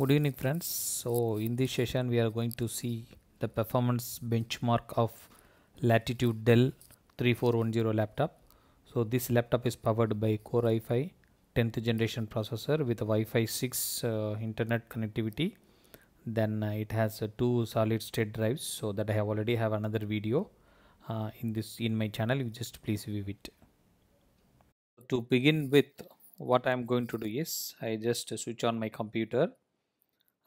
good evening friends so in this session we are going to see the performance benchmark of latitude dell 3410 laptop so this laptop is powered by core i5 10th generation processor with wi-fi 6 uh, internet connectivity then uh, it has uh, two solid state drives so that i have already have another video uh, in this in my channel you just please view it to begin with what i am going to do is i just switch on my computer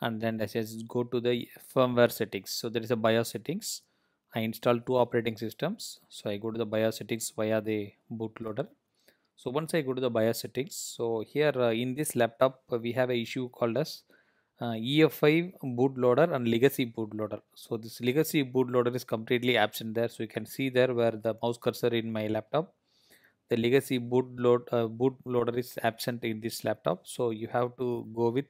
and then I says go to the firmware settings so there is a BIOS settings I install two operating systems so I go to the BIOS settings via the bootloader so once I go to the BIOS settings so here uh, in this laptop uh, we have a issue called as uh, EFI bootloader and legacy bootloader so this legacy bootloader is completely absent there so you can see there where the mouse cursor in my laptop the legacy bootload uh, bootloader is absent in this laptop so you have to go with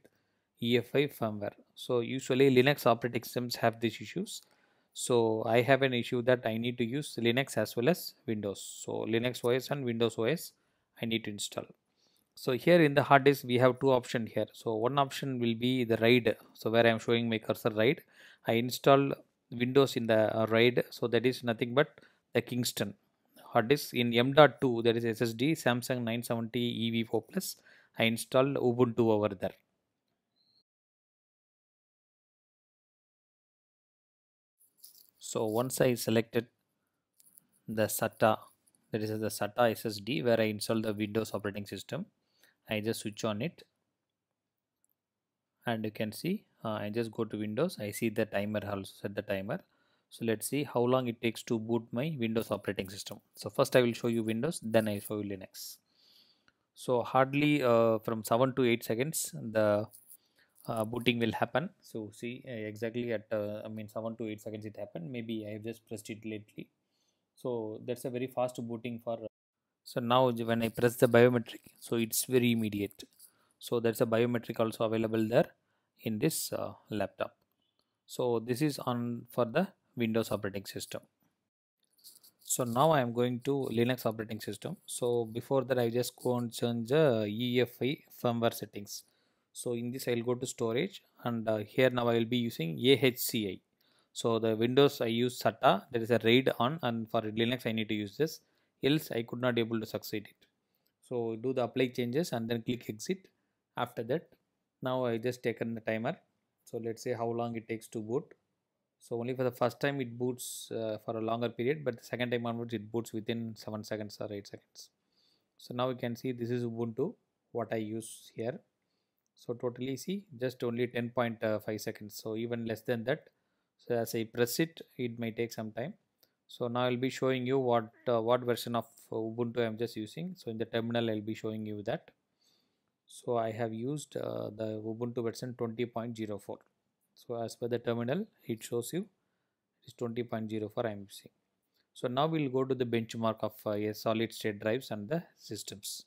EFI firmware. So usually Linux operating systems have these issues. So I have an issue that I need to use Linux as well as Windows. So Linux OS and Windows OS I need to install. So here in the hard disk we have two options here. So one option will be the RAID. So where I am showing my cursor RAID. I install Windows in the uh, RAID. So that is nothing but the Kingston hard disk in M.2 that is SSD Samsung 970 EV4 Plus. I installed Ubuntu over there. so once I selected the SATA that is the SATA SSD where I install the Windows operating system I just switch on it and you can see uh, I just go to Windows I see the timer also set the timer so let's see how long it takes to boot my Windows operating system so first I will show you Windows then I show you Linux so hardly uh, from 7 to 8 seconds the uh, booting will happen so see uh, exactly at uh, i mean 7 to 8 seconds it happened maybe i have just pressed it lately so that's a very fast booting for uh, so now when i press the biometric so it's very immediate so there's a biometric also available there in this uh, laptop so this is on for the windows operating system so now i am going to linux operating system so before that i just go and change the efi firmware settings so in this i'll go to storage and uh, here now i will be using ahci so the windows i use sata there is a raid on and for linux i need to use this else i could not able to succeed it so do the apply changes and then click exit after that now i just taken the timer so let's say how long it takes to boot so only for the first time it boots uh, for a longer period but the second time onwards it boots within 7 seconds or 8 seconds so now you can see this is ubuntu what i use here so totally see just only 10.5 uh, seconds so even less than that so as I press it it may take some time so now I'll be showing you what uh, what version of uh, Ubuntu I'm just using so in the terminal I'll be showing you that so I have used uh, the Ubuntu version 20.04 so as per the terminal it shows you it's 20.04 I'm using so now we'll go to the benchmark of uh, solid state drives and the systems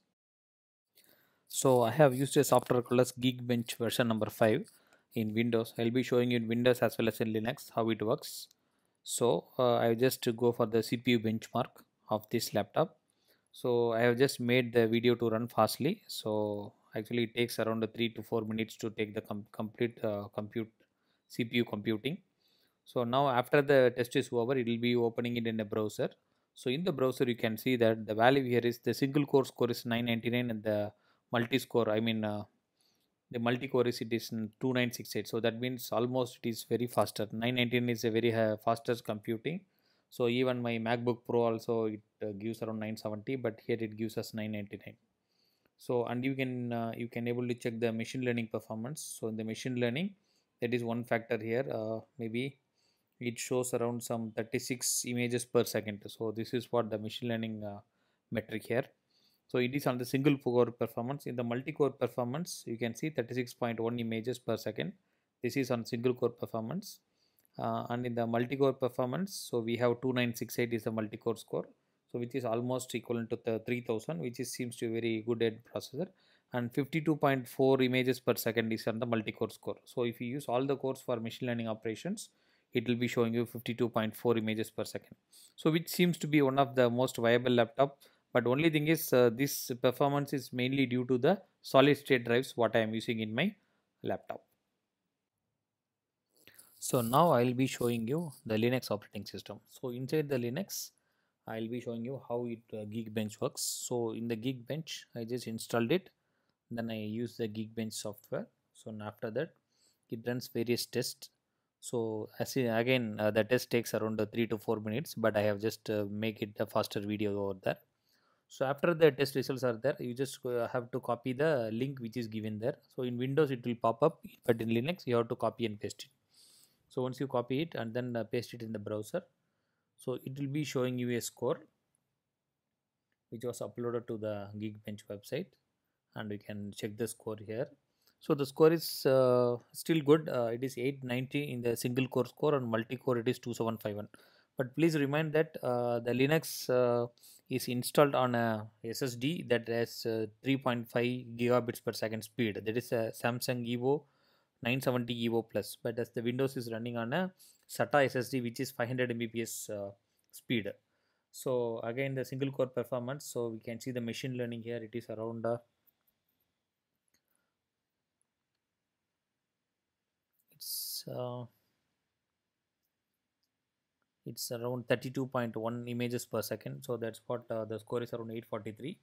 so I have used a software called as Geekbench version number 5 in Windows. I'll be showing you in Windows as well as in Linux how it works. So uh, I just go for the CPU benchmark of this laptop. So I have just made the video to run fastly. So actually it takes around 3 to 4 minutes to take the com complete uh, compute CPU computing. So now after the test is over, it will be opening it in a browser. So in the browser, you can see that the value here is the single core score is 999 and the multi-score I mean uh, the multi-core is it is 2968 so that means almost it is very faster 919 is a very uh, fastest computing so even my MacBook Pro also it uh, gives around 970 but here it gives us 999 so and you can uh, you can able to check the machine learning performance so in the machine learning that is one factor here uh, maybe it shows around some 36 images per second so this is what the machine learning uh, metric here so it is on the single core performance. In the multi-core performance, you can see 36.1 images per second. This is on single core performance. Uh, and in the multi-core performance, so we have 2968 is the multi-core score. So which is almost equivalent to the 3000, which is seems to be very good at processor. And 52.4 images per second is on the multi-core score. So if you use all the cores for machine learning operations, it will be showing you 52.4 images per second. So which seems to be one of the most viable laptop but only thing is uh, this performance is mainly due to the solid state drives what I am using in my laptop. So now I will be showing you the Linux operating system. So inside the Linux I will be showing you how it uh, Geekbench works. So in the Geekbench I just installed it then I use the Geekbench software. So after that it runs various tests so as in, again uh, the test takes around uh, 3 to 4 minutes but i have just uh, make it a faster video over there so after the test results are there you just uh, have to copy the link which is given there so in windows it will pop up but in linux you have to copy and paste it so once you copy it and then uh, paste it in the browser so it will be showing you a score which was uploaded to the geekbench website and we can check the score here so the score is uh, still good uh, it is 890 in the single core score and multi core it is 2751 but please remind that uh, the linux uh, is installed on a SSD that has uh, 3.5 gigabits per second speed. That is a Samsung Evo 970 Evo Plus. But as the Windows is running on a SATA SSD which is 500 Mbps uh, speed. So again the single core performance. So we can see the machine learning here. It is around uh, it's uh, it's around 32.1 images per second so that's what uh, the score is around 843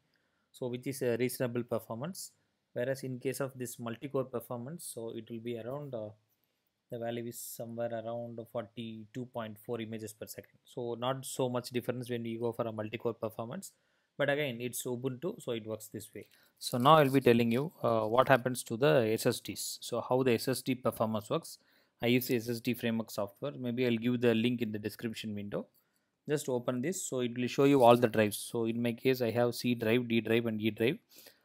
so which is a reasonable performance whereas in case of this multi-core performance so it will be around uh, the value is somewhere around 42.4 images per second so not so much difference when we go for a multi-core performance but again it's ubuntu so it works this way so now i'll be telling you uh, what happens to the ssds so how the ssd performance works I use SSD framework software. Maybe I'll give the link in the description window. Just open this so it will show you all the drives. So in my case I have C drive, D drive and E drive.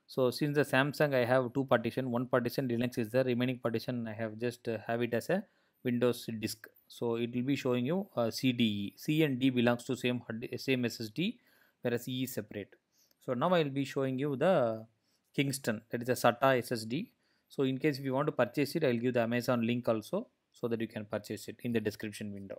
So since the Samsung I have two partition, one partition Linux is the remaining partition I have just uh, have it as a Windows disk. So it will be showing you uh, CDE. C and D belongs to same same SSD whereas E is separate. So now I will be showing you the Kingston that is a SATA SSD. So in case if you want to purchase it I will give the Amazon link also so that you can purchase it in the description window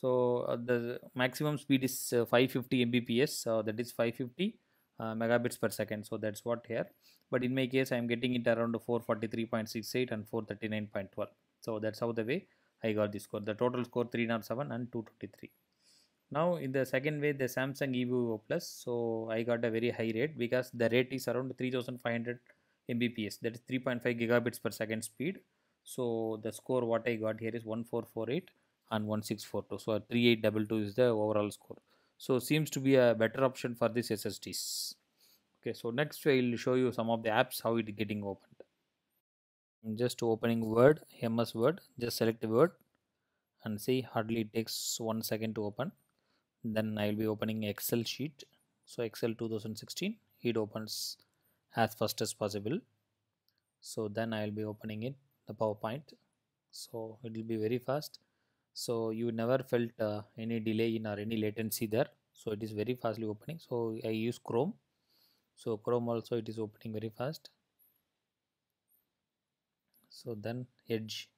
so uh, the maximum speed is uh, 550 mbps uh, that is 550 uh, megabits per second so that's what here but in my case i am getting it around 443.68 and 439.12 so that's how the way i got the score the total score 307 and 223 now in the second way the samsung evo plus so i got a very high rate because the rate is around 3500 mbps that is 3.5 gigabits per second speed so the score what I got here is 1448 and 1642. So 3822 is the overall score. So seems to be a better option for this SSDs. Okay, so next I will show you some of the apps how it getting opened. Just opening Word, MS Word, just select the Word and see hardly takes one second to open. Then I will be opening Excel sheet. So Excel 2016, it opens as fast as possible. So then I will be opening it the PowerPoint so it will be very fast so you never felt uh, any delay in or any latency there so it is very fastly opening so I use Chrome so Chrome also it is opening very fast so then Edge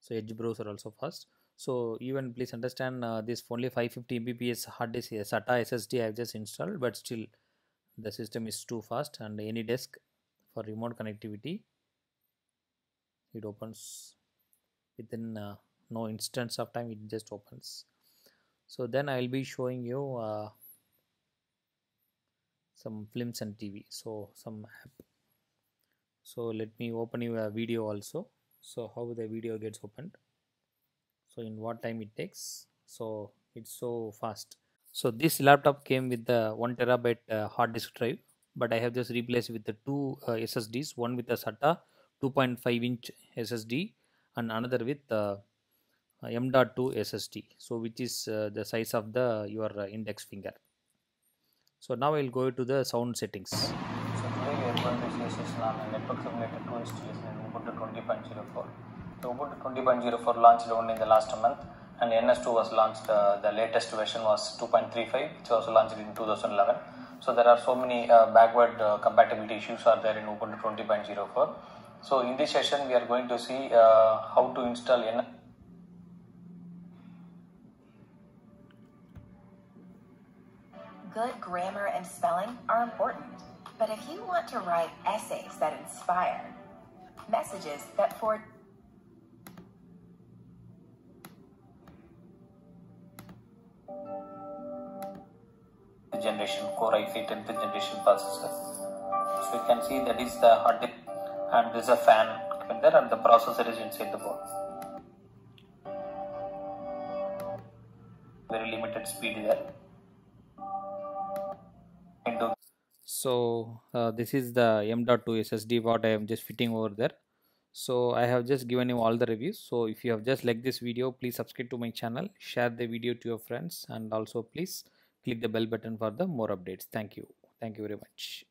so Edge browser also fast so even please understand uh, this only 550 Mbps hard disk SATA SSD I have just installed but still the system is too fast and any disk for remote connectivity it opens within uh, no instance of time it just opens so then I will be showing you uh, some films and TV so some app so let me open you a video also so how the video gets opened so in what time it takes so it's so fast so this laptop came with the 1 terabyte uh, hard disk drive but I have just replaced with the two uh, SSDs one with the SATA 2.5 inch SSD and another with uh, uh M.2 SSD so which is uh, the size of the your uh, index finger so now I will go to the sound settings so today we are going to see a session on network simulator 2 installation in Ubuntu 20.04 so Ubuntu 20.04 launched only in the last month and NS2 was launched uh, the latest version was 2.35 which was launched in 2011 so there are so many uh, backward uh, compatibility issues are there in Ubuntu 20.04 so in this session we are going to see uh, how to install N Good grammar and spelling are important, but if you want to write essays that inspire, messages that the generation Core i3 10th generation processor. So you can see that is the hard disk and there's a fan in there and the processor is inside the board. Very limited speed there. so uh, this is the M.2 SSD what I am just fitting over there. So I have just given you all the reviews. So if you have just liked this video, please subscribe to my channel, share the video to your friends and also please click the bell button for the more updates. Thank you. Thank you very much.